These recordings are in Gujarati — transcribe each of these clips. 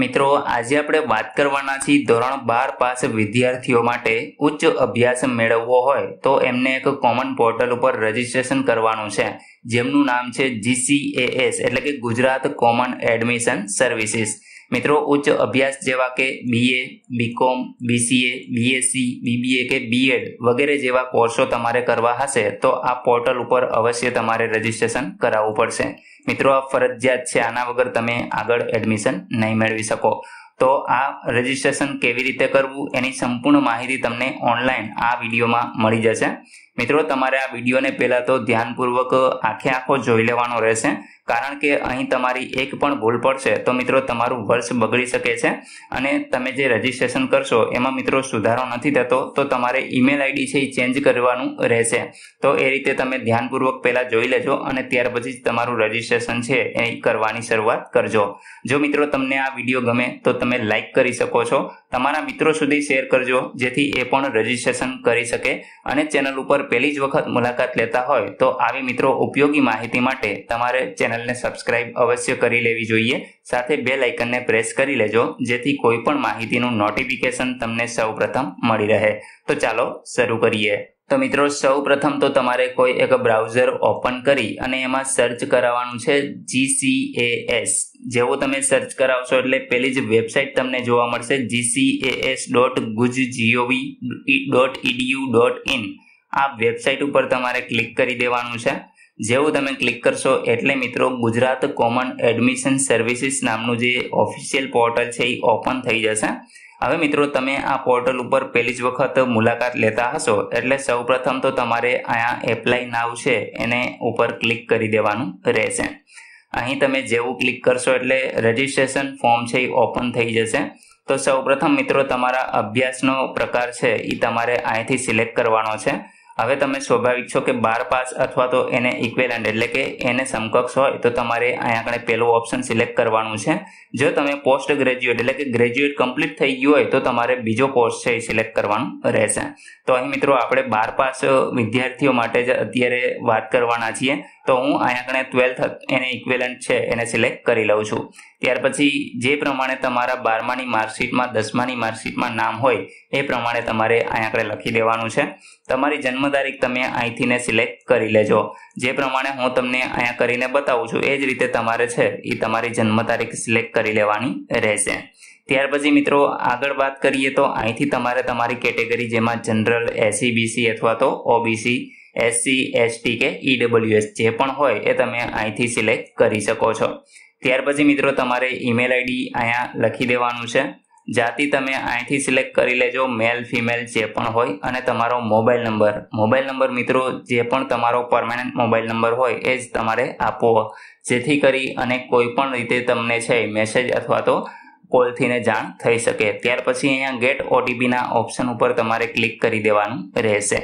મિત્રો આજે આપણે વાત કરવાના છીએ ધોરણ બાર પાસ વિદ્યાર્થીઓ માટે ઉચ્ચ અભ્યાસ મેળવવો હોય તો એમને એક કોમન પોર્ટલ ઉપર રજીસ્ટ્રેશન કરવાનું છે જેમનું નામ છે જીસીએએસ એટલે કે ગુજરાત કોમન એડમિશન સર્વિસીસ મિત્રો ઉચ્ચ અભ્યાસ જેવા કે BA BCom BCA BSc BBA કે બીએડ વગેરે જેવા કોર્સો તમારે કરવા હશે તો આ પોર્ટલ ઉપર અવશ્ય તમારે રજીસ્ટ્રેશન કરાવવું પડશે મિત્રો આ ફરજિયાત છે આના વગર તમે આગળ એડમિશન નહીં મેળવી શકો તો આ રજીસ્ટ્રેશન કેવી રીતે કરવું એની સંપૂર્ણ માહિતી તમને ઓનલાઈન આ વિડીયોમાં મળી જશે મિત્રો તમારે આ વિડીયોને પહેલાં તો ધ્યાનપૂર્વક આખે આખો જોઈ લેવાનો રહેશે કારણ કે અહીં તમારી એક પણ ભૂલ પડશે તો મિત્રો તમારું વર્ષ બગડી શકે છે અને તમે જે રજીસ્ટ્રેશન કરશો એમાં મિત્રો સુધારો નથી થતો તો તમારે ઈમેલ આઈડી છે એ ચેન્જ કરવાનું રહેશે તો એ રીતે તમે ધ્યાનપૂર્વક પહેલાં જોઈ લેજો અને ત્યાર પછી તમારું રજીસ્ટ્રેશન છે એ કરવાની શરૂઆત કરજો જો મિત્રો તમને આ વિડીયો ગમે તો તમે લાઇક કરી શકો છો તમારા મિત્રો સુધી શેર કરજો જેથી એ પણ રજીસ્ટ્રેશન કરી શકે અને ચેનલ ઉપર પહેલી જ વખત મુલાકાત લેતા હોય તો આવી મિત્રો ઉપયોગી માહિતી માટે તમારે ચેનલ ચેનલને સબસ્ક્રાઇબ અવશ્ય કરી લેવી જોઈએ સાથે બે લાઇકનને પ્રેસ કરી લેજો જેથી કોઈ પણ માહિતીનું નોટિફિકેશન તમને સૌપ્રથમ મળી રહે તો ચાલો શરૂ કરીએ તો મિત્રો સૌ પ્રથમ તો તમારે કોઈ એક બ્રાઉઝર ઓપન કરી અને એમાં સર્ચ કરાવવાનું છે જીસીએએસ જેવો તમે સર્ચ કરાવશો એટલે પેલી જ વેબસાઇટ તમને જોવા મળશે GCAS dot Guj GOV dot EDU dot in આ વેબસાઇટ ઉપર તમારે ક્લિક કરી દેવાનું છે જેવું તમે ક્લિક કરશો એટલે મિત્રો ગુજરાત કોમન એડમિશન સર્વિસીસ નામનું જે ઓફિશિયલ પોર્ટલ છે એ ઓપન થઈ જશે હવે મિત્રો તમે આ પોર્ટલ ઉપર પહેલી જ વખત મુલાકાત લેતા હશો એટલે સૌપ્રથમ તો તમારે અહીંયા એપ્લાય નાવ છે એને ઉપર ક્લિક કરી દેવાનું રહેશે અહીં તમે જેવું ક્લિક કરશો એટલે રજિસ્ટ્રેશન ફોર્મ છે એ ઓપન થઈ જશે તો સૌપ્રથમ મિત્રો તમારા અભ્યાસનો પ્રકાર છે એ તમારે અહીંથી સિલેક્ટ કરવાનો છે હવે તમે સ્વાભાવિક છો કે બાર પાસ અથવા તો એને ઇક્વેલન્ટ એટલે કે એને સમકક્ષ હોય તો તમારે અહીંયા આગળ પહેલું ઓપ્શન સિલેક્ટ કરવાનું છે જો તમે પોસ્ટ ગ્રેજ્યુએટ એટલે કે ગ્રેજ્યુએટ કમ્પ્લીટ થઈ ગયું હોય તો તમારે બીજો પોસ્ટ છે એ સિલેક્ટ કરવાનું રહેશે તો અહીં મિત્રો આપણે બાર પાસ વિદ્યાર્થીઓ માટે જ અત્યારે વાત કરવાના છીએ તો હું અહીંયા આગળ ટ્વેલ્થ એને ઇક્વેલન્ટ છે એને સિલેક્ટ કરી લઉં છું ત્યાર પછી જે પ્રમાણે તમારા બારમાની માર્કશીટમાં દસમાની માર્કશીટમાં નામ હોય એ પ્રમાણે તમારે અહીંયા આગળ લખી દેવાનું છે તમારી જન્મ તારીખ તમે અહીંથીને સિલેક્ટ કરી લેજો જે પ્રમાણે હું તમને અહીંયા કરીને બતાવું છું એ જ રીતે તમારે છે એ તમારી જન્મ તારીખ સિલેક્ટ કરી લેવાની રહેશે ત્યાર પછી મિત્રો આગળ વાત કરીએ તો અહીંથી તમારે તમારી કેટેગરી જેમાં જનરલ એસી બીસી અથવા તો ઓબીસી એસસી એસટી કે ઈડબ્લ્યુએસ જે પણ હોય એ તમે અહીંથી સિલેક્ટ કરી શકો છો ત્યાર પછી મિત્રો તમારે ઈમેલ આઈડી અહીંયા લખી દેવાનું છે જાતિ તમે અહીંથી સિલેક્ટ કરી લેજો મેલ ફિમેલ જે પણ હોય અને તમારો મોબાઈલ નંબર મોબાઈલ નંબર મિત્રો જે પણ તમારો પરમાનન્ટ મોબાઈલ નંબર હોય એ જ તમારે આપવો જેથી કરી અને કોઈ પણ રીતે તમને છે મેસેજ અથવા તો કોલથીને જાણ થઈ શકે ત્યાર પછી અહીંયા ગેટ ઓટીપીના ઓપ્શન ઉપર તમારે ક્લિક કરી દેવાનું રહેશે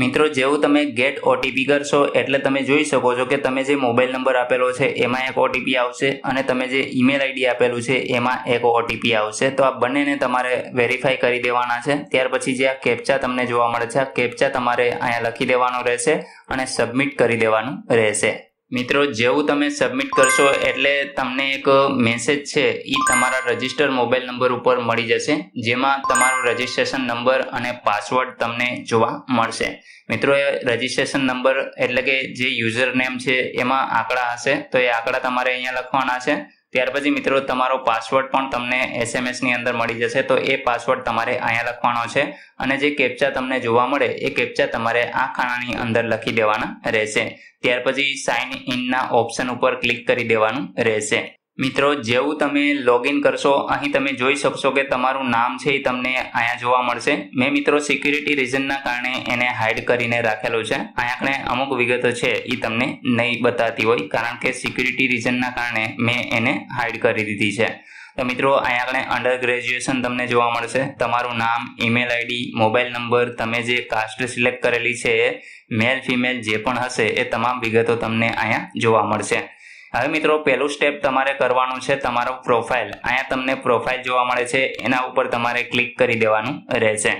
મિત્રો જેવું તમે ગેટ ઓટીપી કરશો એટલે તમે જોઈ શકો છો કે તમે જે મોબાઈલ નંબર આપેલો છે એમાં એક ઓટીપી આવશે અને તમે જે ઈમેલ આઈડી આપેલું છે એમાં એક ઓટીપી આવશે તો આ બંનેને તમારે વેરીફાઈ કરી દેવાના છે ત્યાર પછી જે આ કેપ્ચા તમને જોવા મળે છે આ કેપ્ચા તમારે અહીંયા લખી દેવાનો રહેશે અને સબમિટ કરી દેવાનું રહેશે મિત્રો જેવું તમે સબમિટ કરશો એટલે તમને એક મેસેજ છે એ તમારા રજિસ્ટર મોબાઈલ નંબર ઉપર મળી જશે જેમાં તમારો રજિસ્ટ્રેશન નંબર અને પાસવર્ડ તમને જોવા મળશે મિત્રો એ રજિસ્ટ્રેશન નંબર એટલે કે જે યુઝર નેમ છે એમાં આંકડા હશે તો એ આંકડા તમારે અહીંયા લખવાના છે ત્યાર પછી મિત્રો તમારો પાસવર્ડ પણ તમને એસએમએસ ની અંદર મળી જશે તો એ પાસવર્ડ તમારે અહીંયા લખવાનો છે અને જે કેપ્ચા તમને જોવા મળે એ કેપ્ચા તમારે આ ખાનાની અંદર લખી દેવાના રહેશે ત્યાર પછી સાઇન ઇનના ઓપ્શન ઉપર ક્લિક કરી દેવાનું રહેશે મિત્રો જેવું તમે લોગિન કરશો અહીં તમે જોઈ શકશો કે તમારું નામ છે એ તમને અહીંયા જોવા મળશે મેં મિત્રો સિક્યુરિટી રીઝનના કારણે એને હાઇડ કરીને રાખેલો છે અહીંયા અમુક વિગતો છે એ તમને નહીં બતાતી હોય કારણ કે સિક્યુરિટી રીઝનના કારણે મેં એને હાઇડ કરી દીધી છે તો મિત્રો અહીંયા આપણે અંડર ગ્રેજ્યુએશન તમને જોવા મળશે તમારું નામ ઈમેલ આઈડી મોબાઈલ નંબર તમે જે કાસ્ટ સિલેક્ટ કરેલી છે એ મેલ ફિમેલ જે પણ હશે એ તમામ વિગતો તમને અહીંયા જોવા મળશે હવે મિત્રો પહેલું સ્ટેપ તમારે કરવાનું છે તમારો પ્રોફાઇલ અહીંયા તમને પ્રોફાઇલ જોવા મળે છે એના ઉપર તમારે ક્લિક કરી દેવાનું રહેશે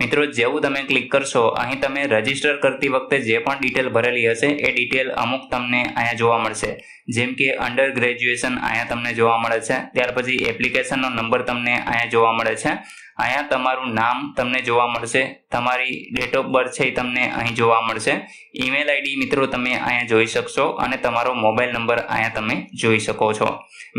મિત્રો જેવું તમે ક્લિક કરશો અહીં તમે રજીસ્ટર કરતી વખતે જે પણ ડિટેલ ભરેલી હશે એ ડિટેલ અમુક તમને અહીંયા જોવા મળશે જેમ કે અંડર ગ્રેજ્યુએશન અહીંયા તમને જોવા મળે છે ત્યાર પછી એપ્લિકેશનનો નંબર તમને અહીંયા જોવા મળે છે અહીંયા તમારું નામ તમને જોવા મળશે તમારી ડેટ ઓફ બર્થ છે એ તમને અહીં જોવા મળશે ઈમેલ આઈડી મિત્રો તમે અહીંયા જોઈ શકશો અને તમારો મોબાઈલ નંબર અહીંયા તમે જોઈ શકો છો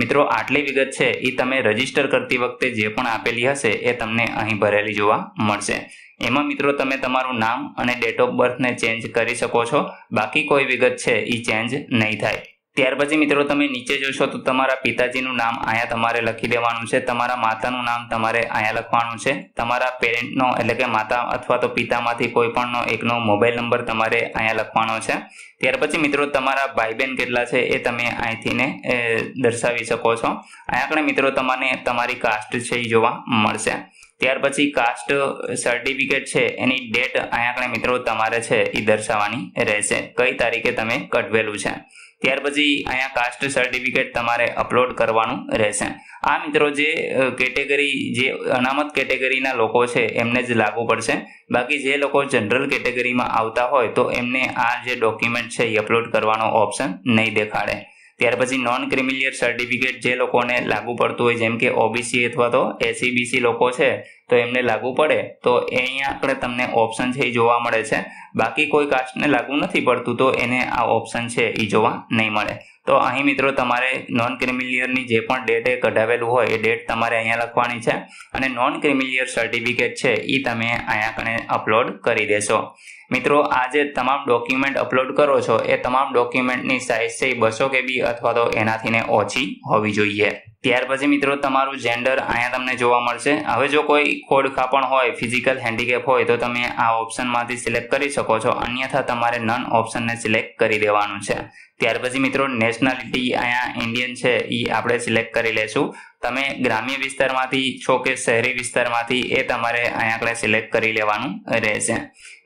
મિત્રો આટલી વિગત છે એ તમે રજીસ્ટર કરતી વખતે જે પણ આપેલી હશે એ તમને અહીં ભરેલી જોવા મળશે એમાં મિત્રો તમે તમારું નામ અને ડેટ ઓફ બર્થને ચેન્જ કરી શકો છો બાકી કોઈ વિગત છે એ ચેન્જ નહીં થાય ત્યાર પછી મિત્રો તમે નીચે જોશો તો તમારા પિતાજીનું નામ અહીંયા તમારે લખી દેવાનું છે તમારા માતાનું નામ તમારે અહીંયા લખવાનું છે તમારા પેરેન્ટનો એટલે કે માતા અથવા તો પિતામાંથી કોઈ પણનો એકનો મોબાઈલ નંબર તમારે અહીંયા લખવાનો છે ત્યાર પછી મિત્રો તમારા ભાઈ બહેન કેટલા છે એ તમે અહીંથી ને દર્શાવી શકો છો અહીંયા આગળ મિત્રો તમને તમારી કાસ્ટ છે એ જોવા મળશે ત્યાર પછી કાસ્ટ સર્ટિફિકેટ છે એની ડેટ અહીંયા આગળ મિત્રો તમારે છે એ દર્શાવવાની રહેશે કઈ તારીખે તમે કઢવેલું છે ત્યાર પછી અહીંયા કાસ્ટ સર્ટિફિકેટ તમારે અપલોડ કરવાનું રહેશે આ મિત્રો જે કેટેગરી જે અનામત કેટેગરીના લોકો છે એમને જ લાગુ પડશે બાકી જે લોકો જનરલ કેટેગરીમાં આવતા હોય તો એમને આ જે ડોક્યુમેન્ટ છે એ અપલોડ કરવાનો ઓપ્શન નહીં દેખાડે ત્યાર પછી નોન ક્રિમિલિયર સર્ટિફિકેટ જે લોકોને લાગુ પડતું હોય જેમ કે ઓબીસી અથવા તો એસીબીસી e લોકો છે તો એમને લાગુ પડે તો અહીંયા આગળ તમને ઓપ્શન છે એ જોવા મળે છે બાકી કોઈ કાસ્ટને લાગુ નથી પડતું તો એને આ ઓપ્શન છે એ જોવા નહીં મળે તો અહીં મિત્રો તમારે નોન ક્રિમિલિયરની જે પણ ડેટ એ કઢાવેલું હોય એ ડેટ તમારે અહીંયા લખવાની છે અને નોન ક્રિમિલિયર સર્ટિફિકેટ છે એ તમે અહીંયા કણે અપલોડ કરી દેશો મિત્રો આ જે તમામ ડોક્યુમેન્ટ અપલોડ કરો છો એ તમામ ડોક્યુમેન્ટની સાઇઝ છે એ બસો કેબી અથવા તો એનાથીને ઓછી હોવી જોઈએ ત્યાર પછી મિત્રો તમારું જેન્ડર અહીંયા તમને જોવા મળશે હવે જો કોઈ ખોડખા પણ હોય ફિઝિકલ હેન્ડીકેપ હોય તો તમે આ ઓપ્શનમાંથી સિલેક્ટ કરી શકો છો અન્યથા તમારે નન ઓપ્શનને સિલેક્ટ કરી દેવાનું છે ત્યાર પછી મિત્રો નેશનાલિટી અહીંયા ઇન્ડિયન છે એ આપણે સિલેક્ટ કરી લેશું તમે ગ્રામ્ય વિસ્તારમાંથી છો કે શહેરી વિસ્તારમાંથી એ તમારે અહીંયા આપણે સિલેક્ટ કરી લેવાનું રહેશે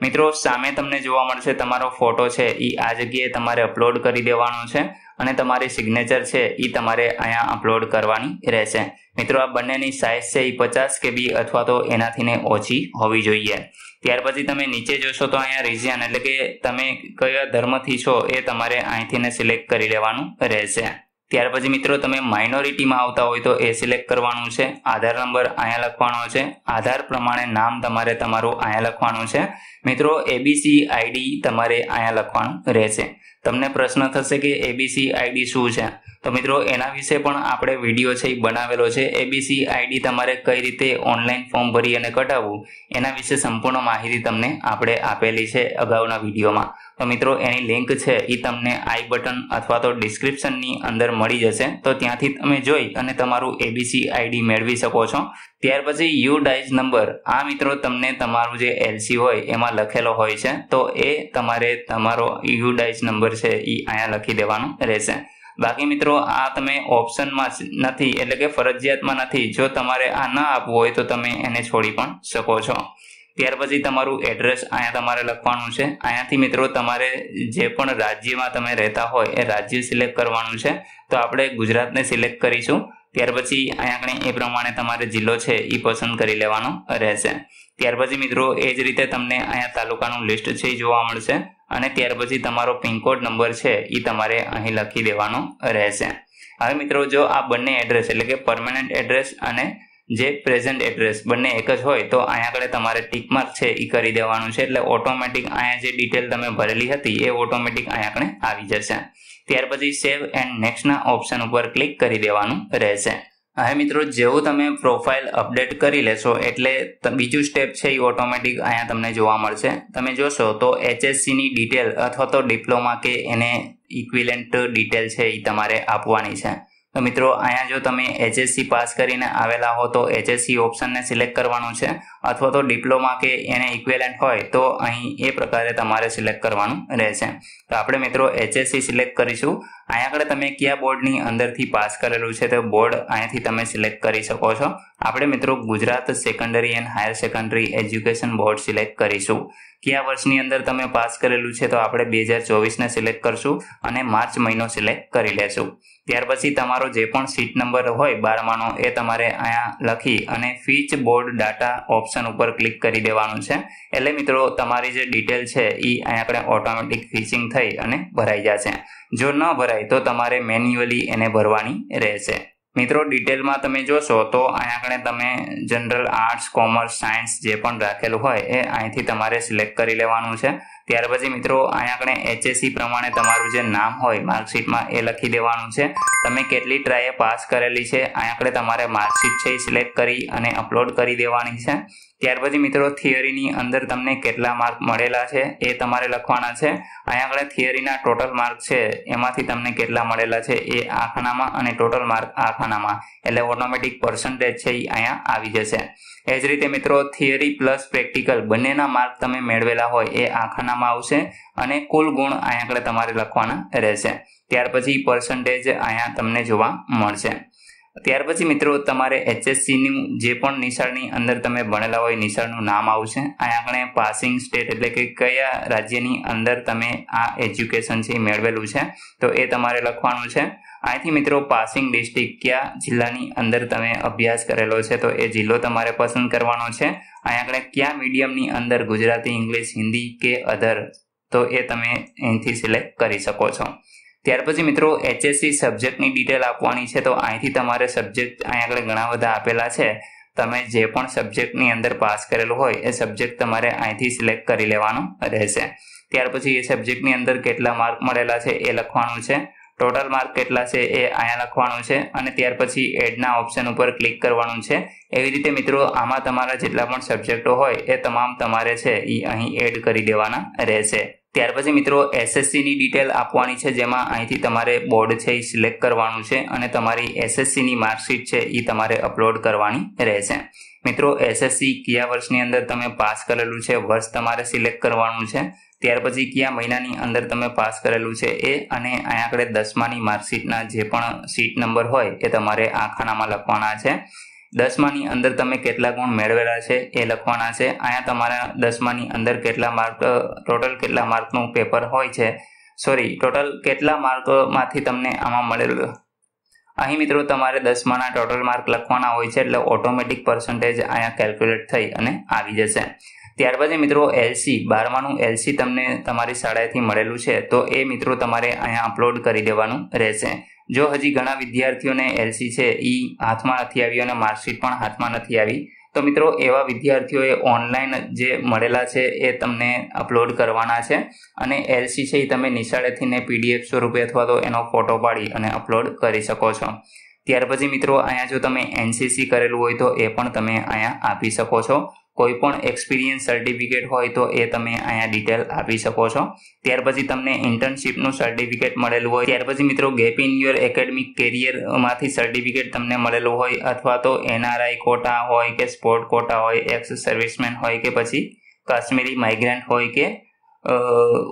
મિત્રો સામે તમને જોવા મળશે તમારો ફોટો છે એ આ જગ્યાએ તમારે અપલોડ કરી દેવાનો છે અને તમારી સિગ્નેચર છે એ તમારે અહીંયા અપલોડ કરવાની રહેશે મિત્રો આ બંનેની સાઇઝ છે એ પચાસ કે બી અથવા તો એનાથી ને ઓછી હોવી જોઈએ ત્યાર પછી તમે નીચે જોશો તો અહીંયા રિઝિયન એટલે કે તમે કયા ધર્મથી છો એ તમારે અહીંથીને સિલેક્ટ કરી લેવાનું રહેશે ત્યાર પછી મિત્રો તમે માઇનોરિટીમાં આવતા હોય તો એ સિલેક્ટ કરવાનું છે આધાર નંબર અહીંયા લખવાનો છે આધાર પ્રમાણે નામ તમારે તમારું અહીંયા લખવાનું છે મિત્રો એબીસી આઈડી તમારે અહીંયા લખવાનું રહેશે તમને પ્રશ્ન થશે કે એબીસી આઈડી શું છે તો મિત્રો એના વિશે પણ આપણે વિડીયો છે એ બનાવેલો છે એબીસી આઈડી તમારે કઈ રીતે ઓનલાઈન ફોર્મ ભરી અને કઢાવવું એના વિશે સંપૂર્ણ માહિતી તમને આપણે આપેલી છે અગાઉના વિડીયોમાં તો મિત્રો એની લિંક છે એ તમને આઈ બટન અથવા તો ડિસ્ક્રિપ્શનની અંદર મળી જશે તો ત્યાંથી તમે જોઈ અને તમારું એબીસી આઈડી મેળવી શકો છો ત્યાર પછી યુ ડાઇઝ નંબર આ મિત્રો તમને તમારું જે એલસી હોય એમાં લખેલો હોય છે તો એ તમારે તમારો યુ ડાઇઝ નંબર છે એ અહીંયા લખી દેવાનો રહેશે બાકી મિત્રો આ તમે ઓપ્શનમાં નથી એટલે કે ફરજિયાતમાં નથી જો તમારે આ ના આપવું હોય તો તમે એને છોડી પણ શકો છો ત્યાર પછી તમારું એડ્રેસ અહીંયા તમારે લખવાનું છે અહીંયાથી મિત્રો તમારે જે પણ રાજ્યમાં તમે રહેતા હોય એ રાજ્ય સિલેક્ટ કરવાનું છે તો આપણે ગુજરાતને સિલેક્ટ કરીશું ત્યાર પછી અહીંયા આગળ એ પ્રમાણે તમારે જિલ્લો છે એ પસંદ કરી લેવાનો રહેશે ત્યાર પછી મિત્રો એ જ રીતે તમને અહીંયા તાલુકાનું લિસ્ટ છે એ જોવા મળશે અને ત્યાર પછી તમારો પિનકોડ નંબર છે એ તમારે અહીં લખી દેવાનો રહેશે હવે મિત્રો જો આ બંને એડ્રેસ એટલે કે પરમેનન્ટ એડ્રેસ અને જે પ્રેઝન્ટ એડ્રેસ બંને એક જ હોય તો અહીંયા આગળ તમારે ટીક માર્ક છે એ કરી દેવાનું છે એટલે ઓટોમેટિક અહીંયા જે ડિટેલ તમે ભરેલી હતી એ ઓટોમેટિક અહીંયા આગળ આવી જશે ત્યાર પછી સેવ એન્ડ નેક્સ્ટના ઓપ્શન ઉપર ક્લિક કરી દેવાનું રહેશે હવે મિત્રો જેવું તમે પ્રોફાઇલ અપડેટ કરી લેશો એટલે બીજું સ્ટેપ છે એ ઓટોમેટિક અહીંયા તમને જોવા મળશે તમે જોશો તો એચએસસીની ડિટેલ અથવા તો ડિપ્લોમા કે એને ઇક્વિલેન્ટ ડિટેલ છે એ તમારે આપવાની છે તો મિત્રો અહીંયા જો તમે એચએસસી પાસ કરીને આવેલા હો તો એચએસસી ઓપ્શનને સિલેક્ટ કરવાનું છે અથવા તો ડિપ્લોમા કે એને ઇક્વેલન્ટ હોય તો અહીં એ પ્રકારે તમારે સિલેક્ટ કરવાનું રહેશે તો આપણે મિત્રો એચએસસી સિલેક્ટ કરીશું અહીંયા આગળ તમે કયા બોર્ડની અંદરથી પાસ કરેલું છે તો બોર્ડ અહીંયાથી તમે સિલેક્ટ કરી શકો છો આપણે મિત્રો Gujarat secondary and higher secondary education board select કરીશું કયા વર્ષની અંદર તમે પાસ કરેલું છે તો આપણે બે હજાર ચોવીસને સિલેક્ટ કરશું અને માર્ચ મહિનો સિલેક્ટ કરી લેશું ત્યાર પછી તમારો જે પણ સીટ નંબર હોય બારમાનો એ તમારે અહીંયા લખી અને fetch board data option option ઉપર ક્લિક કરી દેવાનું છે એટલે મિત્રો તમારી જે ડિટેલ છે એ અહીંયા આપણે ઓટોમેટિક ફિશિંગ થઈ અને ભરાઈ જશે જો ન ભરાય તો તમારે મેન્યુઅલી એને ભરવાની રહેશે મિત્રો ડિટેલમાં તમે જોશો તો અહીંયા આગળ તમે જનરલ આર્ટ્સ કોમર્સ સાયન્સ જે પણ રાખેલું હોય એ અહીંથી તમારે સિલેક્ટ કરી લેવાનું છે ત્યાર પછી મિત્રો અહીંયા આપણે એચએસસી પ્રમાણે તમારું જે નામ હોય માર્કશીટમાં એ લખી દેવાનું છે તમે કેટલી ટ્રાયે પાસ કરેલી છે અહીંયા આપણે તમારે માર્કશીટ છે સિલેક્ટ કરી અને અપલોડ કરી દેવાની છે ત્યાર પછી મિત્રો થિયરીની અંદર તમને કેટલા માર્ક મળેલા છે એ તમારે લખવાના છે અહીંયા આગળ થિયરીના ટોટલ માર્ક છે એમાંથી તમને કેટલા મળેલા છે એ આખાનામાં અને ટોટલ માર્ક આખાનામાં એટલે ઓટોમેટિક પર્સન્ટેજ છે એ અહીંયા આવી જશે એ જ રીતે મિત્રો થિયરી પ્લસ પ્રેક્ટિકલ બંનેના માર્ક તમે મેળવેલા હોય એ આખાનામાં આવશે અને કુલ ગુણ અહીંયા આગળ તમારે લખવાના રહેશે ત્યાર પછી પર્સન્ટેજ અહીંયા તમને જોવા મળશે ત્યાર પછી મિત્રો તમારે એચએસસીની જે પણ નિશાળની અંદર તમે ભણેલા હોય નિશાળનું નામ આવશે અહીંયા આપણે પાસિંગ સ્ટેટ એટલે કે કયા રાજ્યની અંદર તમે આ એજ્યુકેશન છે મેળવેલું છે તો એ તમારે લખવાનું છે અહીંથી મિત્રો પાસિંગ ડિસ્ટ્રિક્ટ કયા જિલ્લાની અંદર તમે અભ્યાસ કરેલો છે તો એ જિલ્લો તમારે પસંદ કરવાનો છે અહીંયા આપણે કયા મીડિયમની અંદર ગુજરાતી ઇંગ્લિશ હિન્દી કે અધર તો એ તમે અહીંથી સિલેક્ટ કરી શકો છો ત્યાર પછી મિત્રો એચએસસી સબ્જેક્ટની ડિટેલ આપવાની છે તો અહીંથી તમારે સબ્જેક્ટ અહીં આગળ ઘણા બધા આપેલા છે તમે જે પણ સબ્જેક્ટની અંદર પાસ કરેલો હોય એ સબ્જેક્ટ તમારે અહીંથી સિલેક્ટ કરી લેવાનો રહેશે ત્યાર પછી એ સબ્જેક્ટની અંદર કેટલા માર્ક મળેલા છે એ લખવાનું છે ટોટલ માર્ક કેટલા છે એ અહીંયા લખવાનું છે અને ત્યાર પછી એડના ઓપ્શન ઉપર ક્લિક કરવાનું છે એવી રીતે મિત્રો આમાં તમારા જેટલા પણ સબ્જેક્ટો હોય એ તમામ તમારે છે એ અહીં એડ કરી દેવાના રહેશે ત્યાર પછી મિત્રો એસએસસીની ડિટેલ આપવાની છે જેમાં અહીંથી તમારે બોર્ડ છે એ સિલેક્ટ કરવાનું છે અને તમારી એસએસસીની માર્કશીટ છે એ તમારે અપલોડ કરવાની રહેશે મિત્રો એસએસસી કયા વર્ષની અંદર તમે પાસ કરેલું છે વર્ષ તમારે સિલેક્ટ કરવાનું છે ત્યાર પછી કયા મહિનાની અંદર તમે પાસ કરેલું છે એ અને અહીંયા આગળ દસમાની માર્કશીટના જે પણ સીટ નંબર હોય એ તમારે આ ખાનામાં લખવાના છે દસમાની અંદર તમે કેટલા ગુણ મેળવેલા છે એ લખવાના છે અહીંયા તમારા દસમાની અંદર કેટલા માર્ક ટોટલ કેટલા માર્કનું પેપર હોય છે સોરી ટોટલ કેટલા માર્કમાંથી તમને આમાં મળેલું અહીં મિત્રો તમારે દસમાના ટોટલ માર્ક લખવાના હોય છે એટલે ઓટોમેટિક પર્સન્ટેજ અહીંયા કેલ્ક્યુલેટ થઈ અને આવી જશે ત્યારબાદ મિત્રો એલસી બારમાનું એલસી તમને તમારી શાળાએથી મળેલું છે તો એ મિત્રો તમારે અહીંયા અપલોડ કરી દેવાનું રહેશે જો હજી ઘણા વિદ્યાર્થીઓને એલસી છે એ હાથમાં નથી આવી અને માર્કશીટ પણ હાથમાં નથી આવી તો મિત્રો એવા વિદ્યાર્થીઓએ ઓનલાઈન જે મળેલા છે એ તમને અપલોડ કરવાના છે અને એલસી છે એ તમે નિશાળેથી ને પીડીએફ સ્વરૂપે અથવા તો એનો ફોટો પાડી અને અપલોડ કરી શકો છો ત્યાર પછી મિત્રો અહીંયા જો તમે એનસીસી કરેલું હોય તો એ પણ તમે અહીંયા આપી શકો છો કોઈ પણ એક્સપિરિયન્સ સર્ટિફિકેટ હોય તો એ તમે અહીંયા ડિટેલ આપી શકો છો ત્યાર પછી તમને ઇન્ટર્નશીપનું સર્ટિફિકેટ મળેલું હોય ત્યાર પછી મિત્રો ગેપ ઇન યુર એકેડમિક કેરિયરમાંથી સર્ટિફિકેટ તમને મળેલું હોય અથવા તો એનઆરઆઈ કોટા હોય કે સ્પોર્ટ કોટા હોય એક્સ સર્વિસમેન હોય કે પછી કાશ્મીરી માઇગ્રન્ટ હોય કે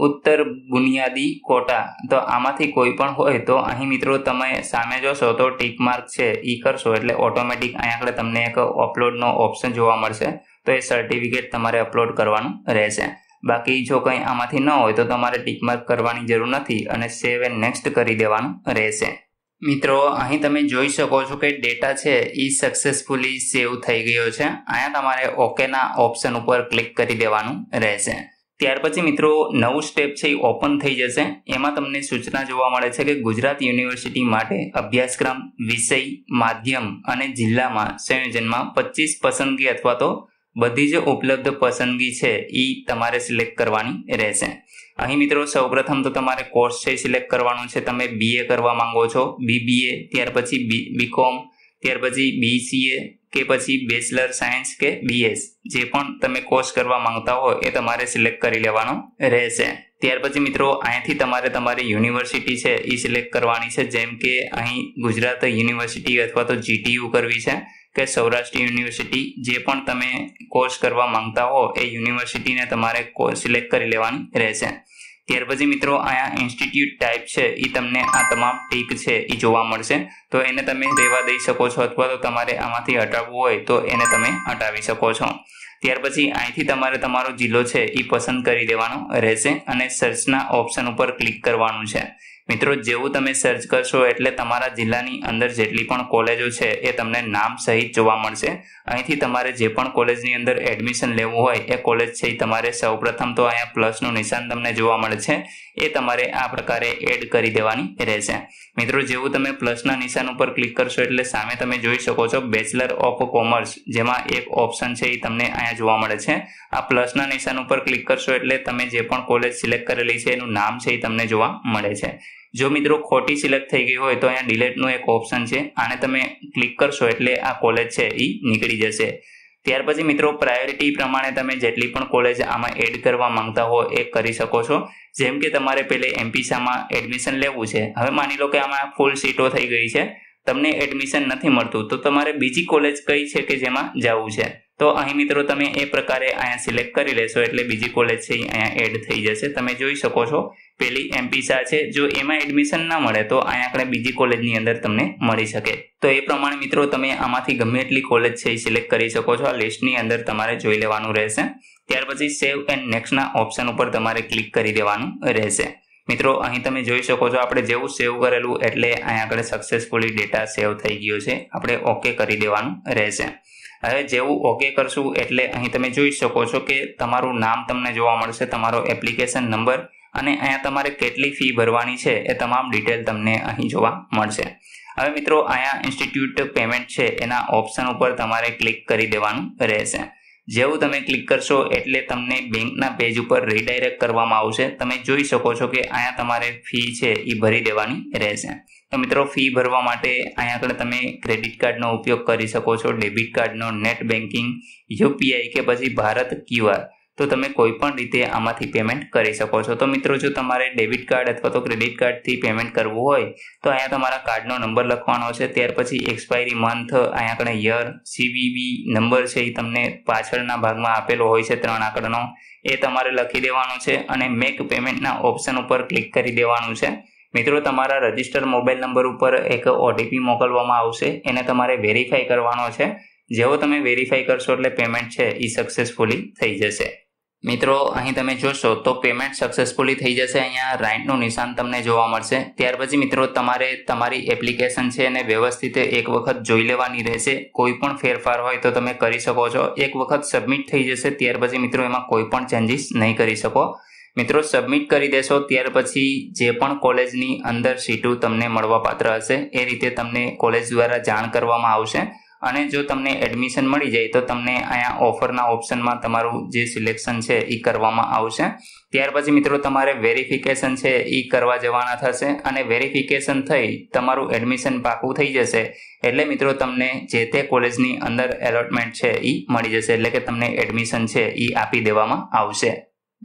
ઉત્તર બુનિયાદી કોટા તો આમાંથી કોઈ પણ હોય તો અહીં મિત્રો તમે સામે જોશો તો ટીક માર્ક છે એ કરશો એટલે ઓટોમેટિક અહીં આગળ તમને એક અપલોડનો ઓપ્શન જોવા મળશે તો એ સર્ટિફિકેટ તમારે અપલોડ કરવાનું રહેશે બાકી જો કંઈ આમાંથી ન હોય તો તમારે ટીકમાર્ક કરવાની જરૂર નથી અને સેવ એન્ડ નેક્સ્ટ કરી દેવાનું રહેશે મિત્રો અહીં તમે જોઈ શકો છો કે ડેટા છે એ સક્સેસફુલી સેવ થઈ ગયો છે અહીંયા તમારે ઓકેના ઓપ્શન ઉપર ક્લિક કરી દેવાનું રહેશે ત્યાર પછી મિત્રો નવું સ્ટેપ છે એ ઓપન થઈ જશે એમાં તમને સૂચના જોવા મળે છે કે ગુજરાત યુનિવર્સિટી માટે અભ્યાસક્રમ વિષય માધ્યમ અને જિલ્લામાં સંયોજનમાં પચીસ પસંદગી અથવા તો બધી જ ઉપલબ્ધ પસંદગી છે એ તમારે સિલેક્ટ કરવાની રહેશે અહીં મિત્રો સૌપ્રથમ તો તમારે કોર્સ છે સિલેક્ટ કરવાનો છે તમે બીએ કરવા માંગો છો બીબીએ ત્યાર પછી બી બીકોમ ત્યાર પછી બીસીએ કે પછી બેચલર સાયન્સ કે બીએસ જે પણ તમે કોર્સ કરવા માંગતા હો એ તમારે સિલેક્ટ કરી લેવાનો રહેશે ત્યાર પછી મિત્રો અહીંથી તમારે તમારી યુનિવર્સિટી છે એ સિલેક્ટ કરવાની છે જેમ કે અહીં ગુજરાત યુનિવર્સિટી અથવા તો જીટીયુ કરવી છે કે સૌરાષ્ટ્ર યુનિવર્સિટી જે પણ તમે કોર્સ કરવા માંગતા હો એ યુનિવર્સિટીને તમારે સિલેક્ટ કરી લેવાની રહેશે ત્યાર પછી મિત્રો આ ઇન્સ્ટિટ્યૂટ ટાઈપ છે એ તમને આ તમામ ટીક છે એ જોવા મળશે તો એને તમે રહેવા દઈ શકો છો અથવા તો તમારે આમાંથી હટાવવું હોય તો એને તમે હટાવી શકો છો ત્યાર પછી અહીંથી તમારે તમારો જિલ્લો છે એ પસંદ કરી દેવાનો રહેશે અને સર્ચના ઓપ્શન ઉપર ક્લિક કરવાનું છે મિત્રો જેવું તમે સર્ચ કરશો એટલે તમારા જિલ્લાની અંદર જેટલી પણ કોલેજો છે એ તમને નામ સહિત જોવા મળશે અહીંથી તમારે જે પણ કોલેજની અંદર એડમિશન લેવું હોય એ કોલેજ છે તમારે સૌપ્રથમ તો અહીંયા પ્લસનું નિશાન તમને જોવા મળે છે એ તમારે આ પ્રકારે એડ કરી દેવાની રહેશે મિત્રો જેવું તમે પ્લસના નિશાન ઉપર ક્લિક કરશો એટલે સામે તમે જોઈ શકો છો બેચલર ઓફ કોમર્સ જેમાં એક ઓપ્શન છે એ તમને અહીંયા જોવા મળે છે આ પ્લસના નિશાન ઉપર ક્લિક કરશો એટલે તમે જે પણ કોલેજ સિલેક્ટ કરેલી છે એનું નામ છે એ તમને જોવા મળે છે જો મિત્રો ખોટી સિલેક્ટ થઈ ગઈ હોય તો અહીંયા ડિલેટનું એક ઓપ્શન છે આને તમે ક્લિક કરશો એટલે આ કોલેજ છે એ નીકળી જશે ત્યાર પછી મિત્રો પ્રાયોરિટી પ્રમાણે તમે જેટલી પણ કોલેજ આમાં એડ કરવા માંગતા હો એ કરી શકો છો જેમ કે તમારે પેલે એમપીસામાં એડમિશન લેવું છે હવે માની લો કે આમાં ફૂલ સીટો થઈ ગઈ છે તમને એડમિશન નથી મળતું તો તમારે બીજી કોલેજ કઈ છે કે જેમાં જવું છે તો અહીં મિત્રો તમે એ પ્રકારે અહીંયા સિલેક્ટ કરી લેશો એટલે બીજી કોલેજ છે અહીંયા એડ થઈ જશે તમે જોઈ શકો છો પેલી એમપીસા છે જો એમાં એડમિશન ના મળે તો અહીંયા આપણે બીજી કોલેજની અંદર તમને મળી શકે તો એ પ્રમાણે મિત્રો તમે આમાંથી ગમે એટલી કોલેજ છે એ સિલેક્ટ કરી શકો છો આ લિસ્ટની અંદર તમારે જોઈ લેવાનું રહેશે ત્યાર પછી સેવ એન્ડ નેક્સ્ટના ઓપ્શન ઉપર તમારે ક્લિક કરી દેવાનું રહેશે મિત્રો અહીં તમે જોઈ શકો છો આપણે જેવું સેવ કરેલું એટલે અહીંયા આગળ સક્સેસફુલી ડેટા સેવ થઈ ગયો છે આપણે ઓકે કરી દેવાનું રહેશે હવે જેવું ઓકે કરશું એટલે અહીં તમે જોઈ શકો છો કે તમારું નામ તમને જોવા મળશે તમારો એપ્લિકેશન નંબર અને અહીંયા તમારે કેટલી ફી ભરવાની છે એ તમામ ડિટેલ તમને અહીં જોવા મળશે હવે મિત્રો અહીંયા ઇન્સ્ટિટ્યૂટ પેમેન્ટ છે એના ઓપ્શન ઉપર તમારે ક્લિક કરી દેવાનું રહેશે જેવું તમે ક્લિક કરશો એટલે તમને બેંકના પેજ ઉપર રીડાયરેક્ટ કરવામાં આવશે તમે જોઈ શકો છો કે અહીંયા તમારે ફી છે એ ભરી દેવાની રહેશે તો મિત્રો ફી ભરવા માટે અહીંયા આગળ તમે ક્રેડિટ કાર્ડનો ઉપયોગ કરી શકો છો ડેબિટ કાર્ડનો નેટ બેન્કિંગ યુપીઆઈ કે પછી ભારત ક્યુઆર તો તમે કોઈ પણ રીતે આમાંથી પેમેન્ટ કરી શકો છો તો મિત્રો જો તમારે ડેબિટ કાર્ડ અથવા તો ક્રેડિટ કાર્ડથી પેમેન્ટ કરવું હોય તો અહીંયા તમારા કાર્ડનો નંબર લખવાનો છે ત્યાર પછી એક્સપાયરી મંથ અહીંયા આપણે યર સીવીવી નંબર છે એ તમને પાછળના ભાગમાં આપેલો હોય છે ત્રણ આંકડનો એ તમારે લખી દેવાનો છે અને મેક પેમેન્ટના ઓપ્શન ઉપર ક્લિક કરી દેવાનું છે મિત્રો તમારા રજિસ્ટર મોબાઈલ નંબર ઉપર એક ઓટીપી મોકલવામાં આવશે એને તમારે વેરીફાઈ કરવાનો છે જેવો તમે વેરીફાઈ કરશો એટલે પેમેન્ટ છે એ સક્સેસફુલી થઈ જશે મિત્રો અહીં તમે જોશો તો પેમેન્ટ સક્સેસફુલી થઈ જશે અહીંયા રાઇટનું નિશાન તમને જોવા મળશે ત્યાર પછી મિત્રો તમારે તમારી એપ્લિકેશન છે એને વ્યવસ્થિત એક વખત જોઈ લેવાની રહેશે કોઈ પણ ફેરફાર હોય તો તમે કરી શકો છો એક વખત સબમિટ થઈ જશે ત્યાર પછી મિત્રો એમાં કોઈ પણ ચેન્જીસ નહીં કરી શકો મિત્રો સબમિટ કરી દેશો ત્યાર પછી જે પણ કોલેજની અંદર સીટો તમને મળવાપાત્ર હશે એ રીતે તમને કોલેજ દ્વારા જાણ કરવામાં આવશે અને જો તમને એડમિશન મળી જાય તો તમને અહીંયા ઓફરના ઓપ્શનમાં તમારું જે સિલેક્શન છે એ કરવામાં આવશે ત્યાર પછી મિત્રો તમારે વેરિફિકેશન છે એ કરવા જવાના થશે અને વેરિફિકેશન થઈ તમારું એડમિશન પાકું થઈ જશે એટલે મિત્રો તમને જે તે કોલેજની અંદર એલોટમેન્ટ છે એ મળી જશે એટલે કે તમને એડમિશન છે એ આપી દેવામાં આવશે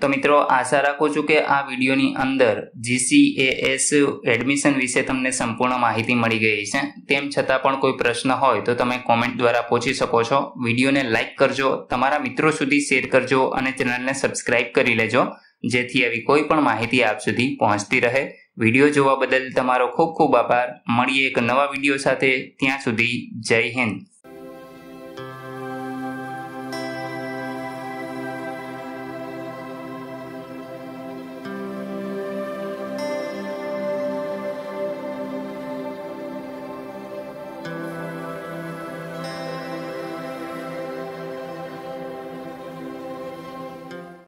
તો મિત્રો આશા રાખું છું કે આ વિડીયોની અંદર જીસીએએસ એડમિશન વિશે તમને સંપૂર્ણ માહિતી મળી ગઈ છે તેમ છતાં પણ કોઈ પ્રશ્ન હોય તો તમે કોમેન્ટ દ્વારા પૂછી શકો છો વિડીયોને લાઇક કરજો તમારા મિત્રો સુધી શેર કરજો અને ચેનલને સબસ્ક્રાઇબ કરી લેજો જેથી આવી કોઈ પણ માહિતી આપ સુધી પહોંચતી રહે વિડીયો જોવા બદલ તમારો ખૂબ ખૂબ આભાર મળીએ એક નવા વિડીયો સાથે ત્યાં સુધી જય હિન્દ